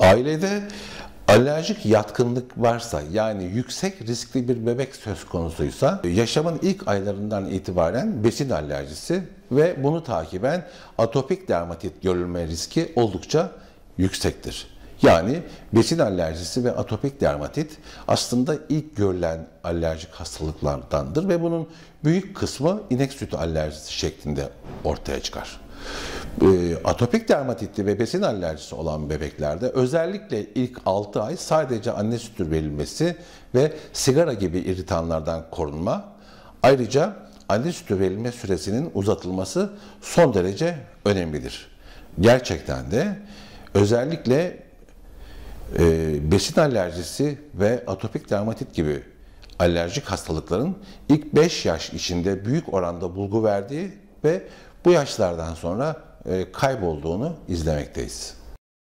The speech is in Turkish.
Ailede alerjik yatkınlık varsa yani yüksek riskli bir bebek söz konusuysa yaşamın ilk aylarından itibaren besin alerjisi ve bunu takiben atopik dermatit görülme riski oldukça yüksektir. Yani besin alerjisi ve atopik dermatit aslında ilk görülen alerjik hastalıklardandır ve bunun büyük kısmı inek sütü alerjisi şeklinde ortaya çıkar. Ee, atopik dermatitli ve besin alerjisi olan bebeklerde özellikle ilk 6 ay sadece anne sütü verilmesi ve sigara gibi iritanlardan korunma. Ayrıca anne sütü verilme süresinin uzatılması son derece önemlidir. Gerçekten de özellikle e, besin alerjisi ve atopik dermatit gibi alerjik hastalıkların ilk 5 yaş içinde büyük oranda bulgu verdiği ve bu yaşlardan sonra e, kaybolduğunu izlemekteyiz.